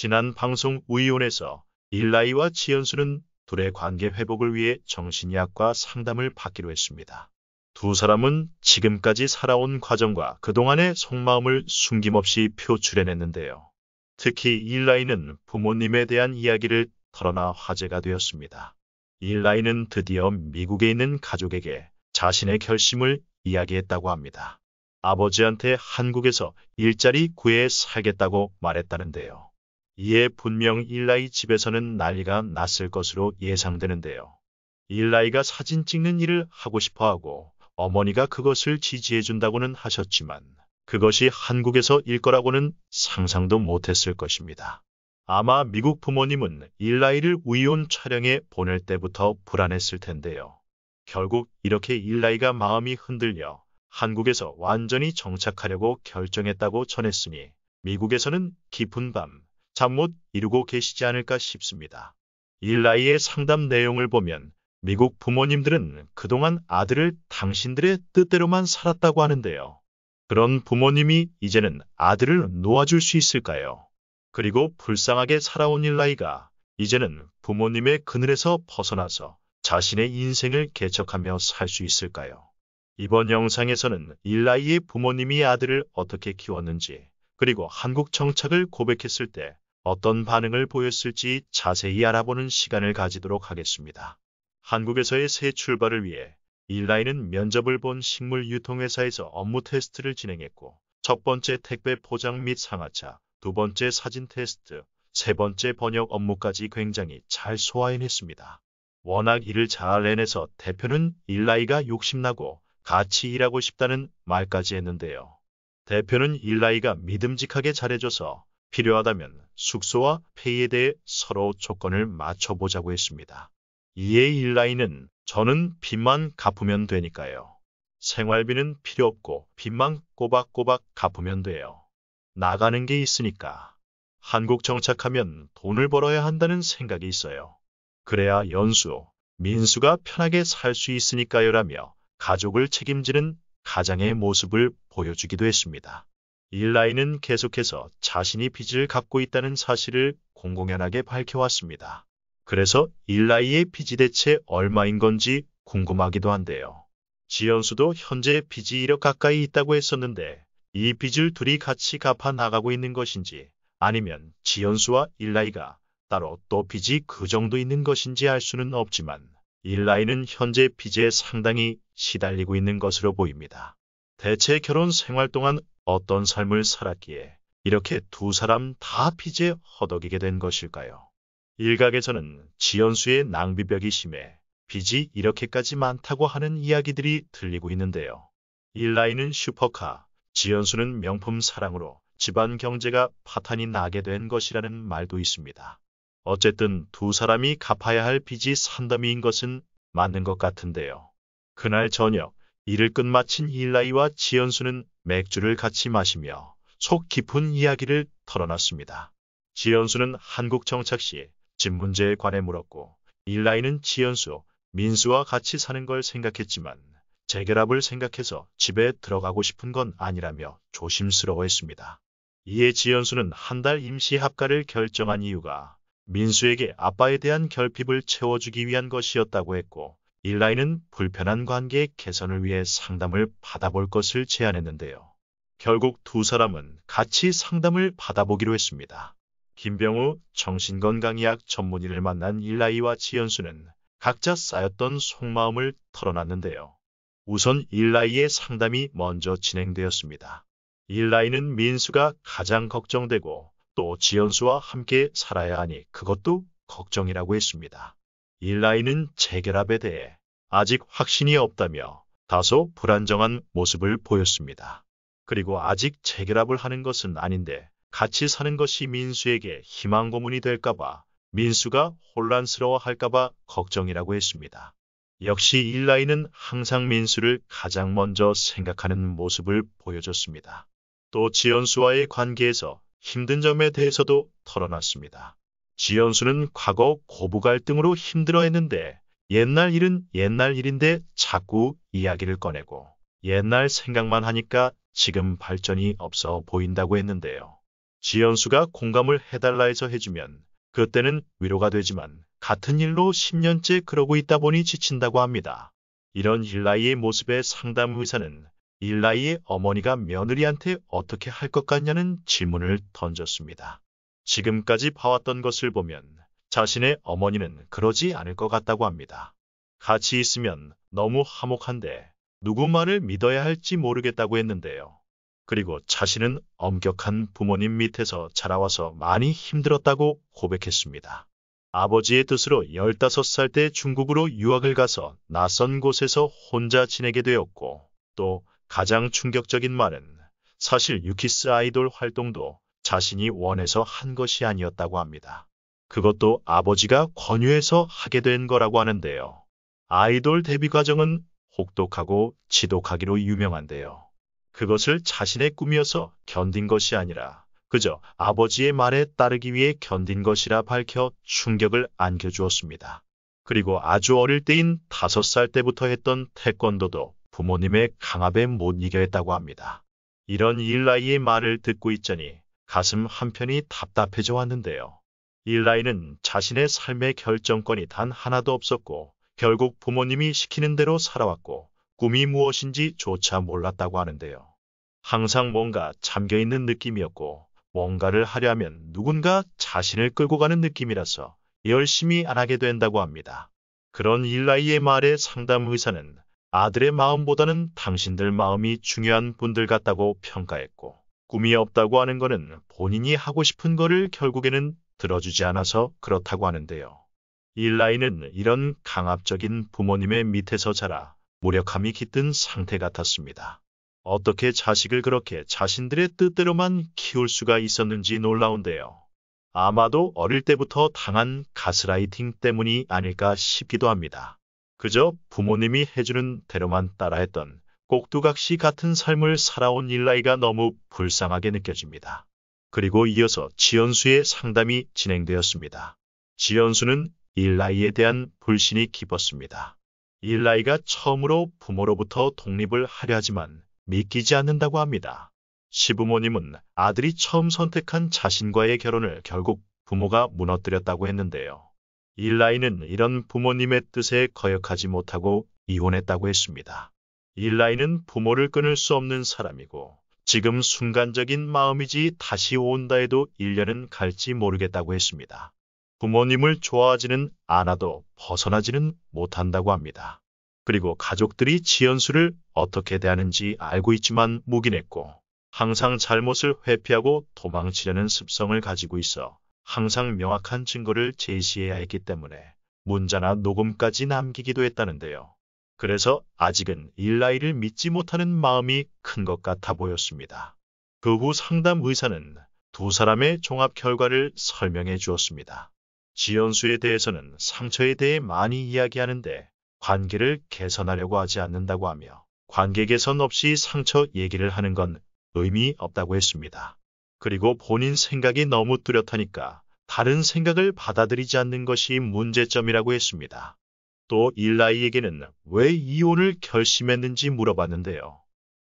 지난 방송 위원에서 일라이와 지연수는 둘의 관계 회복을 위해 정신의학과 상담을 받기로 했습니다. 두 사람은 지금까지 살아온 과정과 그동안의 속마음을 숨김없이 표출해냈는데요. 특히 일라이는 부모님에 대한 이야기를 털어나 화제가 되었습니다. 일라이는 드디어 미국에 있는 가족에게 자신의 결심을 이야기했다고 합니다. 아버지한테 한국에서 일자리 구해 살겠다고 말했다는데요. 이에 분명 일라이 집에서는 난리가 났을 것으로 예상되는데요. 일라이가 사진 찍는 일을 하고 싶어 하고 어머니가 그것을 지지해준다고는 하셨지만 그것이 한국에서 일 거라고는 상상도 못했을 것입니다. 아마 미국 부모님은 일라이를 우이온 촬영에 보낼 때부터 불안했을 텐데요. 결국 이렇게 일라이가 마음이 흔들려 한국에서 완전히 정착하려고 결정했다고 전했으니 미국에서는 깊은 밤 잠못 이루고 계시지 않을까 싶습니다. 일라이의 상담 내용을 보면 미국 부모님들은 그동안 아들을 당신들의 뜻대로만 살았다고 하는데요. 그런 부모님이 이제는 아들을 놓아줄 수 있을까요? 그리고 불쌍하게 살아온 일라이가 이제는 부모님의 그늘에서 벗어나서 자신의 인생을 개척하며 살 수 있을까요? 이번 영상에서는 일라이의 부모님이 아들을 어떻게 키웠는지 그리고 한국 정착을 고백했을 때 어떤 반응을 보였을지 자세히 알아보는 시간을 가지도록 하겠습니다. 한국에서의 새 출발을 위해 일라인은 면접을 본 식물 유통회사에서 업무 테스트를 진행했고 첫 번째 택배 포장 및 상하차, 두 번째 사진 테스트, 세 번째 번역 업무까지 굉장히 잘 소화해냈습니다. 워낙 일을 잘 해내서 대표는 일라이가 욕심나고 같이 일하고 싶다는 말까지 했는데요. 대표는 일라이가 믿음직하게 잘해줘서 필요하다면 숙소와 페이에 대해 서로 조건을 맞춰보자고 했습니다. 이에 일라인은 저는 빚만 갚으면 되니까요. 생활비는 필요 없고 빚만 꼬박꼬박 갚으면 돼요. 나가는 게 있으니까. 한국 정착하면 돈을 벌어야 한다는 생각이 있어요. 그래야 연수, 민수가 편하게 살 수 있으니까요라며 가족을 책임지는 가장의 모습을 보여주기도 했습니다. 일라이는 계속해서 자신이 빚을 갖고 있다는 사실을 공공연하게 밝혀왔습니다. 그래서 일라이의 빚이 대체 얼마인 건지 궁금하기도 한데요. 지연수도 현재 빚이 1억 가까이 있다고 했었는데 이 빚을 둘이 같이 갚아 나가고 있는 것인지 아니면 지연수와 일라이가 따로 또 빚이 그 정도 있는 것인지 알 수는 없지만 일라이는 현재 빚에 상당히 시달리고 있는 것으로 보입니다. 대체 결혼 생활 동안 어떤 삶을 살았기에 이렇게 두 사람 다 피지에 허덕이게 된 것일까요? 일각에서는 지연수의 낭비벽이 심해 빚이 이렇게까지 많다고 하는 이야기들이 들리고 있는데요. 일라이는 슈퍼카, 지연수는 명품 사랑으로 집안 경제가 파탄이 나게 된 것이라는 말도 있습니다. 어쨌든 두 사람이 갚아야 할 빚이 산더미인 것은 맞는 것 같은데요. 그날 저녁 일을 끝마친 일라이와 지연수는 맥주를 같이 마시며 속 깊은 이야기를 털어놨습니다. 지연수는 한국 정착 시 집 문제에 관해 물었고 일라이는 지연수, 민수와 같이 사는 걸 생각했지만 재결합을 생각해서 집에 들어가고 싶은 건 아니라며 조심스러워했습니다. 이에 지연수는 한 달 임시 합가를 결정한 이유가 민수에게 아빠에 대한 결핍을 채워주기 위한 것이었다고 했고 일라이는 불편한 관계 개선을 위해 상담을 받아볼 것을 제안했는데요. 결국 두 사람은 같이 상담을 받아보기로 했습니다. 김병우 정신건강의학 전문의를 만난 일라이와 지연수는 각자 쌓였던 속마음을 털어놨는데요. 우선 일라이의 상담이 먼저 진행되었습니다. 일라이는 민수가 가장 걱정되고 또 지연수와 함께 살아야 하니 그것도 걱정이라고 했습니다. 일라이는 재결합에 대해 아직 확신이 없다며 다소 불안정한 모습을 보였습니다. 그리고 아직 재결합을 하는 것은 아닌데 같이 사는 것이 민수에게 희망 고문이 될까봐 민수가 혼란스러워할까봐 걱정이라고 했습니다. 역시 일라이는 항상 민수를 가장 먼저 생각하는 모습을 보여줬습니다. 또 지연수와의 관계에서 힘든 점에 대해서도 털어놨습니다. 지연수는 과거 고부 갈등으로 힘들어했는데 옛날 일은 옛날 일인데 자꾸 이야기를 꺼내고 옛날 생각만 하니까 지금 발전이 없어 보인다고 했는데요. 지연수가 공감을 해달라 해서 해주면 그때는 위로가 되지만 같은 일로 10년째 그러고 있다 보니 지친다고 합니다. 이런 일라이의 모습에 상담 의사는 일라이의 어머니가 며느리한테 어떻게 할 것 같냐는 질문을 던졌습니다. 지금까지 봐왔던 것을 보면 자신의 어머니는 그러지 않을 것 같다고 합니다. 같이 있으면 너무 화목한데 누구 말을 믿어야 할지 모르겠다고 했는데요. 그리고 자신은 엄격한 부모님 밑에서 자라와서 많이 힘들었다고 고백했습니다. 아버지의 뜻으로 15살 때 중국으로 유학을 가서 낯선 곳에서 혼자 지내게 되었고 또 가장 충격적인 말은 사실 유키스 아이돌 활동도 자신이 원해서 한 것이 아니었다고 합니다. 그것도 아버지가 권유해서 하게 된 거라고 하는데요. 아이돌 데뷔 과정은 혹독하고 지독하기로 유명한데요. 그것을 자신의 꿈이어서 견딘 것이 아니라 그저 아버지의 말에 따르기 위해 견딘 것이라 밝혀 충격을 안겨주었습니다. 그리고 아주 어릴 때인 5살 때부터 했던 태권도도 부모님의 강압에 못 이겨했다고 합니다. 이런 일라이의 말을 듣고 있자니 가슴 한편이 답답해져 왔는데요. 일라이는 자신의 삶의 결정권이 단 하나도 없었고 결국 부모님이 시키는 대로 살아왔고 꿈이 무엇인지조차 몰랐다고 하는데요. 항상 뭔가 잠겨있는 느낌이었고 뭔가를 하려 하면 누군가 자신을 끌고 가는 느낌이라서 열심히 안 하게 된다고 합니다. 그런 일라이의 말에 상담 의사는 아들의 마음보다는 당신들 마음이 중요한 분들 같다고 평가했고 꿈이 없다고 하는 것은 본인이 하고 싶은 거를 결국에는 들어주지 않아서 그렇다고 하는데요. 일라이는 이런 강압적인 부모님의 밑에서 자라 무력함이 깃든 상태 같았습니다. 어떻게 자식을 그렇게 자신들의 뜻대로만 키울 수가 있었는지 놀라운데요. 아마도 어릴 때부터 당한 가스라이팅 때문이 아닐까 싶기도 합니다. 그저 부모님이 해주는 대로만 따라했던 꼭두각시 같은 삶을 살아온 일라이가 너무 불쌍하게 느껴집니다. 그리고 이어서 지연수의 상담이 진행되었습니다. 지연수는 일라이에 대한 불신이 깊었습니다. 일라이가 처음으로 부모로부터 독립을 하려 하지만 믿기지 않는다고 합니다. 시부모님은 아들이 처음 선택한 자신과의 결혼을 결국 부모가 무너뜨렸다고 했는데요. 일라이는 이런 부모님의 뜻에 거역하지 못하고 이혼했다고 했습니다. 일라이는 부모를 끊을 수 없는 사람이고 지금 순간적인 마음이지 다시 온다 해도 1년은 갈지 모르겠다고 했습니다. 부모님을 좋아하지는 않아도 벗어나지는 못한다고 합니다. 그리고 가족들이 지연수를 어떻게 대하는지 알고 있지만 묵인했고 항상 잘못을 회피하고 도망치려는 습성을 가지고 있어 항상 명확한 증거를 제시해야 했기 때문에 문자나 녹음까지 남기기도 했다는데요. 그래서 아직은 일라이를 믿지 못하는 마음이 큰 것 같아 보였습니다. 그 후 상담 의사는 두 사람의 종합 결과를 설명해 주었습니다. 지연수에 대해서는 상처에 대해 많이 이야기하는데 관계를 개선하려고 하지 않는다고 하며 관계 개선 없이 상처 얘기를 하는 건 의미 없다고 했습니다. 그리고 본인 생각이 너무 뚜렷하니까 다른 생각을 받아들이지 않는 것이 문제점이라고 했습니다. 또 일라이에게는 왜 이혼을 결심했는지 물어봤는데요.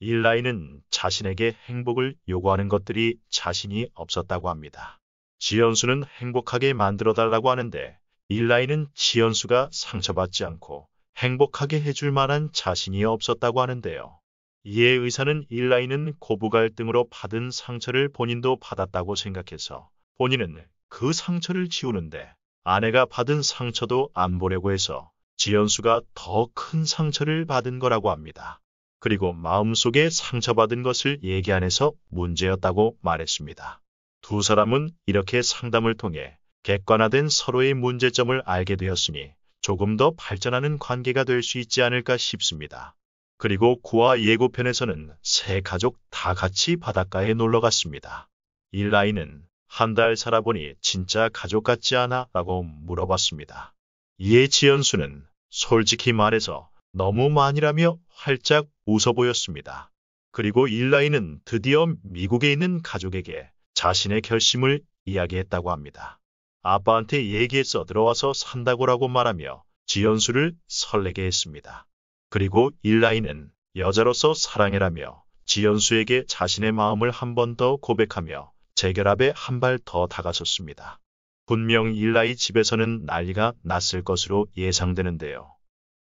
일라이는 자신에게 행복을 요구하는 것들이 자신이 없었다고 합니다. 지연수는 행복하게 만들어달라고 하는데 일라이는 지연수가 상처받지 않고 행복하게 해줄 만한 자신이 없었다고 하는데요. 이에 의사는 일라이는 고부 갈등으로 받은 상처를 본인도 받았다고 생각해서 본인은 그 상처를 지우는데 아내가 받은 상처도 안 보려고 해서 지연수가 더 큰 상처를 받은 거라고 합니다. 그리고 마음속에 상처받은 것을 얘기 안해서 문제였다고 말했습니다. 두 사람은 이렇게 상담을 통해 객관화된 서로의 문제점을 알게 되었으니 조금 더 발전하는 관계가 될 수 있지 않을까 싶습니다. 그리고 9화 예고편에서는 세 가족 다 같이 바닷가에 놀러 갔습니다. 일라이는 한 달 살아보니 진짜 가족 같지 않아? 라고 물어봤습니다. 이에 지연수는 솔직히 말해서 너무 많이라며 활짝 웃어 보였습니다. 그리고 일라이는 드디어 미국에 있는 가족에게 자신의 결심을 이야기했다고 합니다. 아빠한테 얘기해서 들어와서 산다고라고 말하며 지연수를 설레게 했습니다. 그리고 일라이는 여자로서 사랑해라며 지연수에게 자신의 마음을 한 번 더 고백하며 재결합에 한 발 더 다가섰습니다. 분명 일라이 집에서는 난리가 났을 것으로 예상되는데요.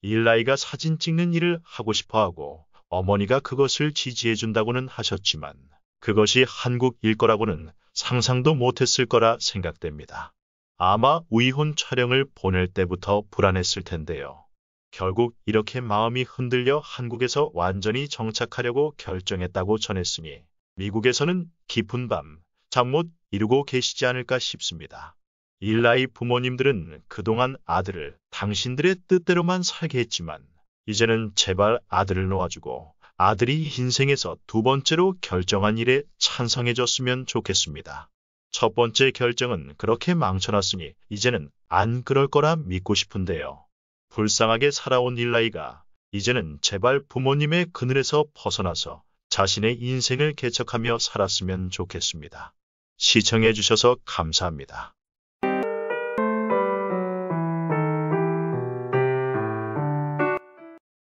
일라이가 사진 찍는 일을 하고 싶어 하고 어머니가 그것을 지지해준다고는 하셨지만 그것이 한국일 거라고는 상상도 못했을 거라 생각됩니다. 아마 우이혼 촬영을 보낼 때부터 불안했을 텐데요. 결국 이렇게 마음이 흔들려 한국에서 완전히 정착하려고 결정했다고 전했으니 미국에서는 깊은 밤, 잠 못 이루고 계시지 않을까 싶습니다. 일라이 부모님들은 그동안 아들을 당신들의 뜻대로만 살게 했지만 이제는 제발 아들을 놓아주고 아들이 인생에서 두 번째로 결정한 일에 찬성해줬으면 좋겠습니다. 첫 번째 결정은 그렇게 망쳐놨으니 이제는 안 그럴 거라 믿고 싶은데요. 불쌍하게 살아온 일라이가 이제는 제발 부모님의 그늘에서 벗어나서 자신의 인생을 개척하며 살았으면 좋겠습니다. 시청해주셔서 감사합니다.